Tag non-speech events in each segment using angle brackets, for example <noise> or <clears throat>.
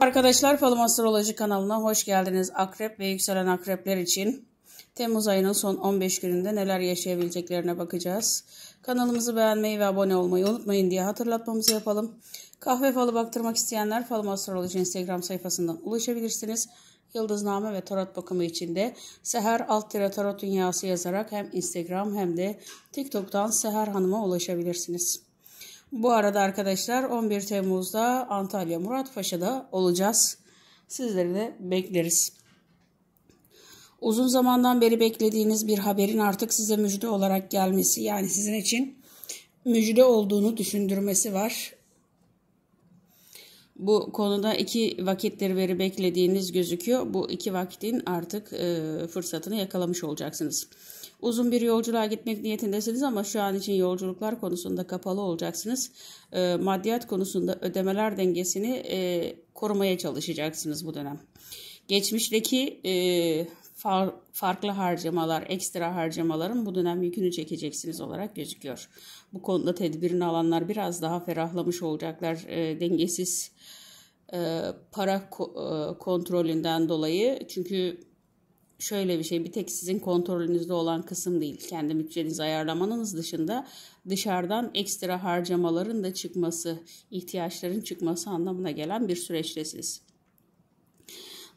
Arkadaşlar Falım Astroloji kanalına hoş geldiniz. Akrep ve yükselen akrepler için Temmuz ayının son 15 gününde neler yaşayabileceklerine bakacağız. Kanalımızı beğenmeyi ve abone olmayı unutmayın diye hatırlatmamızı yapalım. Kahve falı baktırmak isteyenler Falım Astroloji Instagram sayfasından ulaşabilirsiniz. Yıldızname ve tarot bakımı için de Seher alt tarot dünyası yazarak hem Instagram hem de TikTok'tan Seher Hanım'a ulaşabilirsiniz. Bu arada arkadaşlar 11 Temmuz'da Antalya Muratpaşa'da olacağız. Sizleri de bekleriz. Uzun zamandan beri beklediğiniz bir haberin artık size müjde olarak gelmesi yani sizin için müjde olduğunu düşündürmesi var. Bu konuda iki vakitleri veri beklediğiniz gözüküyor. Bu iki vakitin artık e, fırsatını yakalamış olacaksınız. Uzun bir yolculuğa gitmek niyetindesiniz ama şu an için yolculuklar konusunda kapalı olacaksınız. E, maddiyat konusunda ödemeler dengesini e, korumaya çalışacaksınız bu dönem. Geçmişteki e, far, farklı harcamalar, ekstra harcamaların bu dönem yükünü çekeceksiniz olarak gözüküyor. Bu konuda tedbirini alanlar biraz daha ferahlamış olacaklar. E, dengesiz e, para ko- e, kontrolünden dolayı çünkü şöyle bir şey bir tek sizin kontrolünüzde olan kısım değil. Kendi bütçenizi ayarlamanız dışında dışarıdan ekstra harcamaların da çıkması, ihtiyaçların çıkması anlamına gelen bir süreçtesiniz.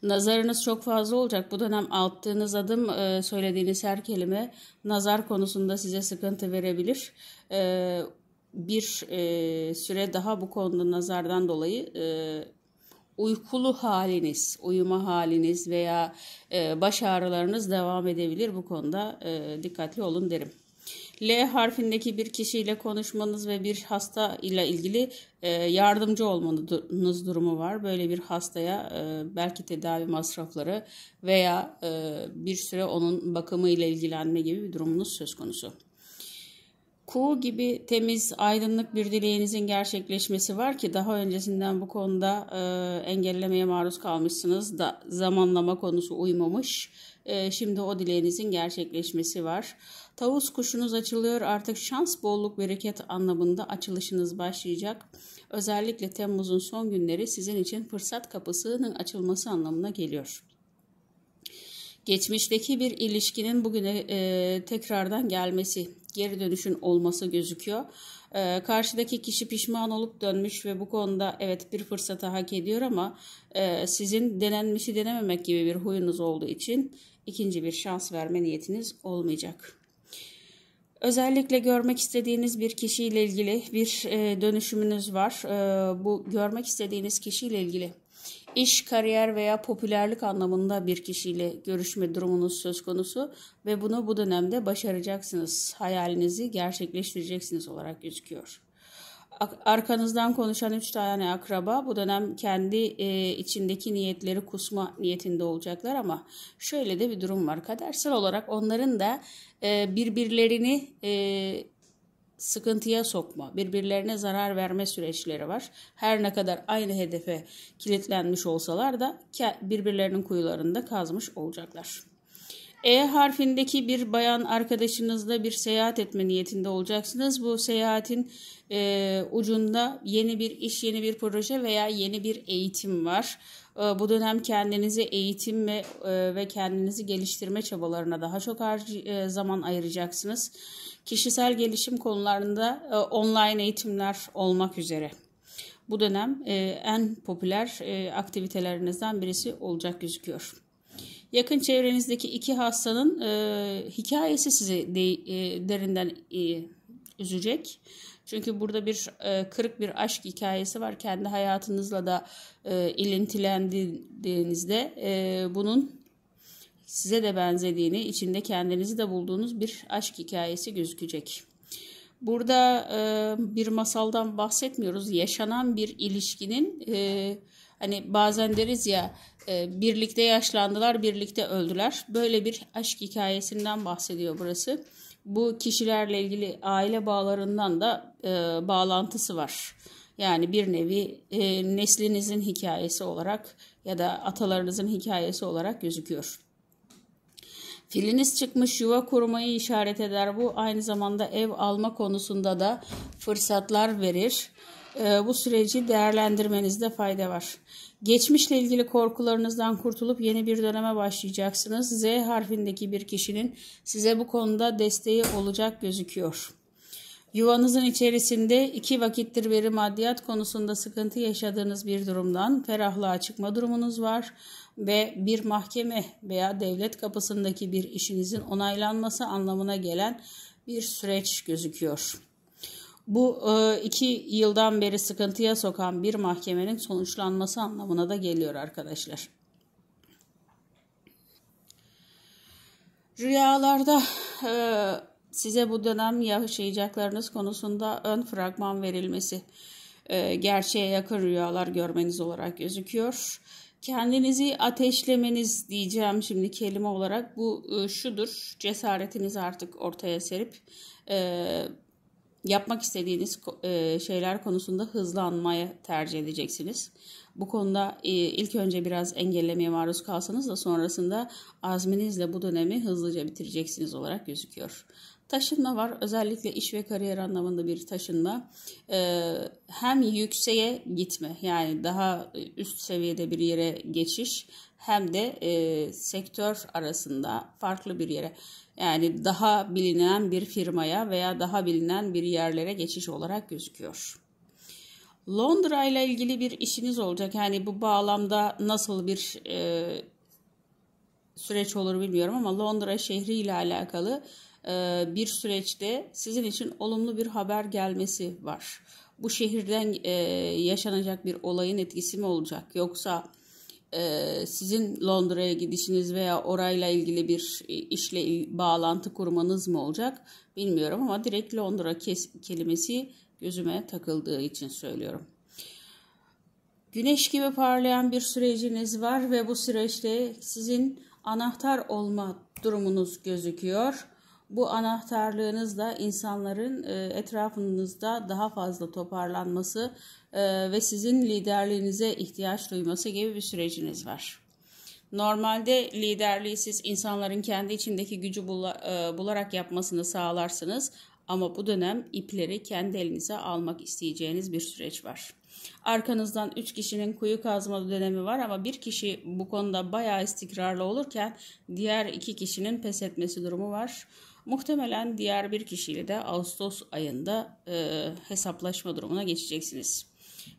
Nazarınız çok fazla olacak. Bu dönem attığınız adım, e, söylediğiniz her kelime nazar konusunda size sıkıntı verebilir. E, bir e, süre daha bu konuda nazardan dolayı uykulu haliniz, uyuma haliniz veya e, baş ağrılarınız devam edebilir. Bu konuda e, dikkatli olun derim. L harfindeki bir kişiyle konuşmanız ve bir hasta ile ilgili e, yardımcı olmanız durumu var. Böyle bir hastaya e, belki tedavi masrafları veya e, bir süre onun bakımı ile ilgilenme gibi bir durumunuz söz konusu. Kuğu gibi temiz, aydınlık bir dileğinizin gerçekleşmesi var ki daha öncesinden bu konuda e, engellemeye maruz kalmışsınız da zamanlama konusu uymamış. E, şimdi o dileğinizin gerçekleşmesi var. Tavus kuşunuz açılıyor artık şans, bolluk, bereket anlamında açılışınız başlayacak. Özellikle Temmuz'un son günleri sizin için fırsat kapısının açılması anlamına geliyor. Geçmişteki bir ilişkinin bugüne e, tekrardan gelmesi, geri dönüşün olması gözüküyor. Ee, karşıdaki kişi pişman olup dönmüş ve bu konuda evet bir fırsatı hak ediyor ama e, sizin denenmişi denememek gibi bir huyunuz olduğu için ikinci bir şans verme niyetiniz olmayacak. Özellikle görmek istediğiniz bir kişiyle ilgili bir e, dönüşümünüz var. E, bu görmek istediğiniz kişiyle ilgili iş, kariyer veya popülerlik anlamında bir kişiyle görüşme durumunuz söz konusu ve bunu bu dönemde başaracaksınız. Hayalinizi gerçekleştireceksiniz olarak gözüküyor. Arkanızdan konuşan üç tane akraba bu dönem kendi e, içindeki niyetleri kusma niyetinde olacaklar ama şöyle de bir durum var. Kadersel olarak onların da e, birbirlerini e, sıkıntıya sokma, birbirlerine zarar verme süreçleri var. Her ne kadar aynı hedefe kilitlenmiş olsalar da birbirlerinin kuyularında kazmış olacaklar. E harfindeki bir bayan arkadaşınızla bir seyahat etme niyetinde olacaksınız. Bu seyahatin e, ucunda yeni bir iş, yeni bir proje veya yeni bir eğitim var. E, bu dönem kendinizi eğitim ve, e, ve kendinizi geliştirme çabalarına daha çok e, zaman ayıracaksınız. Kişisel gelişim konularında e, online eğitimler olmak üzere. Bu dönem e, en popüler e, aktivitelerinizden birisi olacak gözüküyor yakın çevrenizdeki iki hastanın e, hikayesi sizi de, e, derinden e, üzecek. Çünkü burada bir e, kırık bir aşk hikayesi var. Kendi hayatınızla da e, ilintilendiğinizde e, bunun size de benzediğini, içinde kendinizi de bulduğunuz bir aşk hikayesi gözükecek. Burada e, bir masaldan bahsetmiyoruz. Yaşanan bir ilişkinin e, Hani bazen deriz ya e, birlikte yaşlandılar, birlikte öldüler. Böyle bir aşk hikayesinden bahsediyor burası. Bu kişilerle ilgili aile bağlarından da e, bağlantısı var. Yani bir nevi e, neslinizin hikayesi olarak ya da atalarınızın hikayesi olarak gözüküyor. Filiniz çıkmış yuva kurmayı işaret eder. Bu aynı zamanda ev alma konusunda da fırsatlar verir. Ee, bu süreci değerlendirmenizde fayda var. Geçmişle ilgili korkularınızdan kurtulup yeni bir döneme başlayacaksınız. Z harfindeki bir kişinin size bu konuda desteği olacak gözüküyor. Yuvanızın içerisinde iki vakittir beri maddiyat konusunda sıkıntı yaşadığınız bir durumdan ferahlığa çıkma durumunuz var ve bir mahkeme veya devlet kapısındaki bir işinizin onaylanması anlamına gelen bir süreç gözüküyor. Bu e, iki yıldan beri sıkıntıya sokan bir mahkemenin sonuçlanması anlamına da geliyor arkadaşlar. Rüyalarda e, size bu dönem yaşayacaklarınız konusunda ön fragman verilmesi e, gerçeğe yakın rüyalar görmeniz olarak gözüküyor. Kendinizi ateşlemeniz diyeceğim şimdi kelime olarak bu şudur cesaretinizi artık ortaya serip yapmak istediğiniz e, şeyler konusunda hızlanmaya tercih edeceksiniz. Bu konuda e, ilk önce biraz engellemeye maruz kalsanız da sonrasında azminizle bu dönemi hızlıca bitireceksiniz olarak gözüküyor. Taşınma var. Özellikle iş ve kariyer anlamında bir taşınma. Ee, hem yükseğe gitme yani daha üst seviyede bir yere geçiş hem de e, sektör arasında farklı bir yere yani daha bilinen bir firmaya veya daha bilinen bir yerlere geçiş olarak gözüküyor. Londra ile ilgili bir işiniz olacak. Yani bu bağlamda nasıl bir e, süreç olur bilmiyorum ama Londra şehri ile alakalı e, bir süreçte sizin için olumlu bir haber gelmesi var. Bu şehirden e, yaşanacak bir olayın etkisi mi olacak yoksa e, sizin Londra'ya gidişiniz veya orayla ilgili bir işle bağlantı kurmanız mı olacak bilmiyorum ama direkt Londra kelimesi gözüme takıldığı için söylüyorum. Güneş gibi parlayan bir süreciniz var ve bu süreçte sizin anahtar olma durumunuz gözüküyor. Bu anahtarlığınızla insanların e, etrafınızda daha fazla toparlanması e, ve sizin liderliğinize ihtiyaç duyması gibi bir süreciniz var. Normalde liderliği siz insanların kendi içindeki gücü e, bularak yapmasını sağlarsınız ama bu dönem ipleri kendi elinize almak isteyeceğiniz bir süreç var. Arkanızdan 3 kişinin kuyu kazma dönemi var ama bir kişi bu konuda bayağı istikrarlı olurken diğer 2 kişinin pes etmesi durumu var. Muhtemelen diğer bir kişiyle de Ağustos ayında e, hesaplaşma durumuna geçeceksiniz.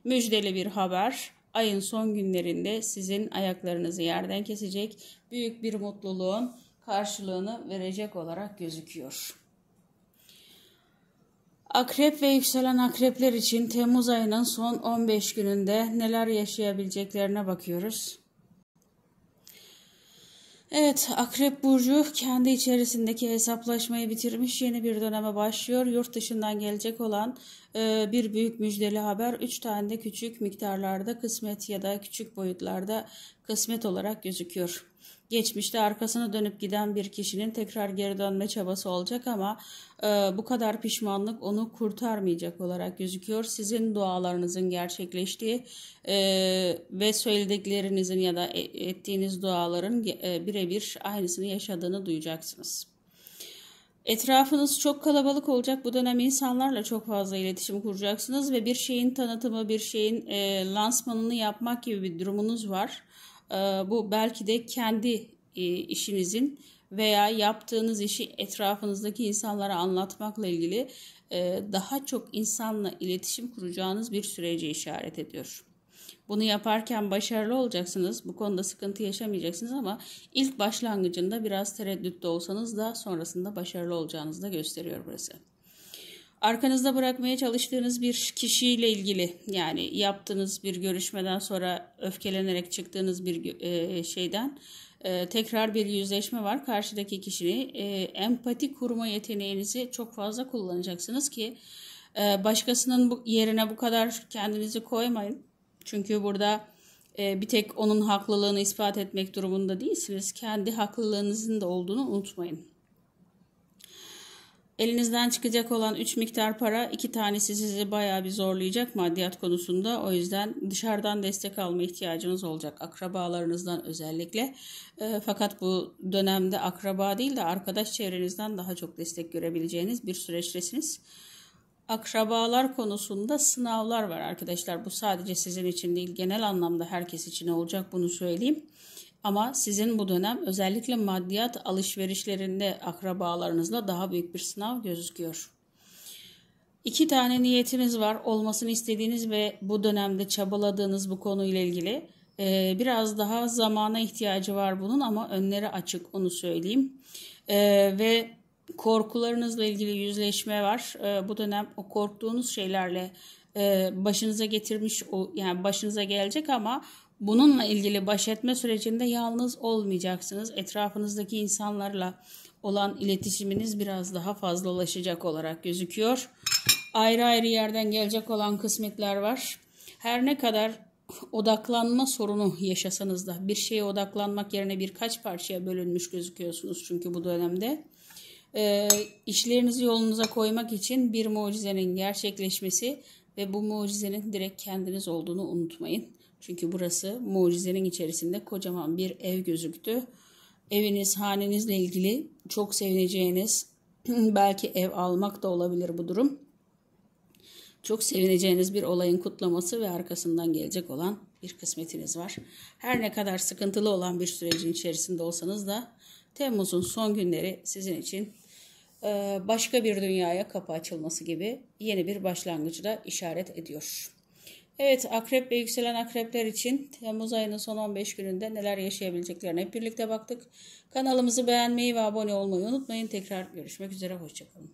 Müjdeli bir haber. Ayın son günlerinde sizin ayaklarınızı yerden kesecek büyük bir mutluluğun karşılığını verecek olarak gözüküyor. Akrep ve yükselen akrepler için Temmuz ayının son 15 gününde neler yaşayabileceklerine bakıyoruz. Evet, Akrep Burcu kendi içerisindeki hesaplaşmayı bitirmiş yeni bir döneme başlıyor. Yurt dışından gelecek olan e, bir büyük müjdeli haber 3 tane de küçük miktarlarda kısmet ya da küçük boyutlarda kısmet olarak gözüküyor geçmişte arkasına dönüp giden bir kişinin tekrar geri dönme çabası olacak ama e, bu kadar pişmanlık onu kurtarmayacak olarak gözüküyor. Sizin dualarınızın gerçekleştiği e, ve söylediklerinizin ya da e, ettiğiniz duaların e, birebir aynısını yaşadığını duyacaksınız. Etrafınız çok kalabalık olacak. Bu dönem insanlarla çok fazla iletişim kuracaksınız ve bir şeyin tanıtımı, bir şeyin e, lansmanını yapmak gibi bir durumunuz var. Ee, bu belki de kendi e, işinizin veya yaptığınız işi etrafınızdaki insanlara anlatmakla ilgili e, daha çok insanla iletişim kuracağınız bir sürece işaret ediyor. Bunu yaparken başarılı olacaksınız. Bu konuda sıkıntı yaşamayacaksınız ama ilk başlangıcında biraz tereddütlü olsanız da sonrasında başarılı olacağınızı da gösteriyor burası arkanızda bırakmaya çalıştığınız bir kişiyle ilgili yani yaptığınız bir görüşmeden sonra öfkelenerek çıktığınız bir e, şeyden e, tekrar bir yüzleşme var. Karşıdaki kişini e, empati kurma yeteneğinizi çok fazla kullanacaksınız ki e, başkasının bu, yerine bu kadar kendinizi koymayın. Çünkü burada e, bir tek onun haklılığını ispat etmek durumunda değilsiniz. Kendi haklılığınızın da olduğunu unutmayın. Elinizden çıkacak olan 3 miktar para iki tanesi sizi bayağı bir zorlayacak maddiyat konusunda. O yüzden dışarıdan destek alma ihtiyacınız olacak akrabalarınızdan özellikle. E, fakat bu dönemde akraba değil de arkadaş çevrenizden daha çok destek görebileceğiniz bir süreçtesiniz. Akrabalar konusunda sınavlar var arkadaşlar. Bu sadece sizin için değil genel anlamda herkes için olacak bunu söyleyeyim. Ama sizin bu dönem özellikle maddiyat alışverişlerinde akrabalarınızla daha büyük bir sınav gözüküyor. İki tane niyetiniz var. Olmasını istediğiniz ve bu dönemde çabaladığınız bu konuyla ilgili. Ee, biraz daha zamana ihtiyacı var bunun ama önleri açık onu söyleyeyim. Ee, ve korkularınızla ilgili yüzleşme var. Ee, bu dönem o korktuğunuz şeylerle e, başınıza getirmiş o yani başınıza gelecek ama Bununla ilgili baş etme sürecinde yalnız olmayacaksınız. Etrafınızdaki insanlarla olan iletişiminiz biraz daha fazlalaşacak olarak gözüküyor. Ayrı ayrı yerden gelecek olan kısmetler var. Her ne kadar odaklanma sorunu yaşasanız da bir şeye odaklanmak yerine birkaç parçaya bölünmüş gözüküyorsunuz çünkü bu dönemde. E, işlerinizi yolunuza koymak için bir mucizenin gerçekleşmesi ve bu mucizenin direkt kendiniz olduğunu unutmayın. Çünkü burası mucizenin içerisinde kocaman bir ev gözüktü. Eviniz, hanenizle ilgili çok sevineceğiniz, <clears throat> belki ev almak da olabilir bu durum. Çok sevineceğiniz bir olayın kutlaması ve arkasından gelecek olan bir kısmetiniz var. Her ne kadar sıkıntılı olan bir sürecin içerisinde olsanız da Temmuz'un son günleri sizin için e, başka bir dünyaya kapı açılması gibi yeni bir başlangıcı da işaret ediyor. Evet akrep ve yükselen akrepler için Temmuz ayının son 15 gününde neler yaşayabileceklerine hep birlikte baktık. Kanalımızı beğenmeyi ve abone olmayı unutmayın. Tekrar görüşmek üzere. Hoşçakalın.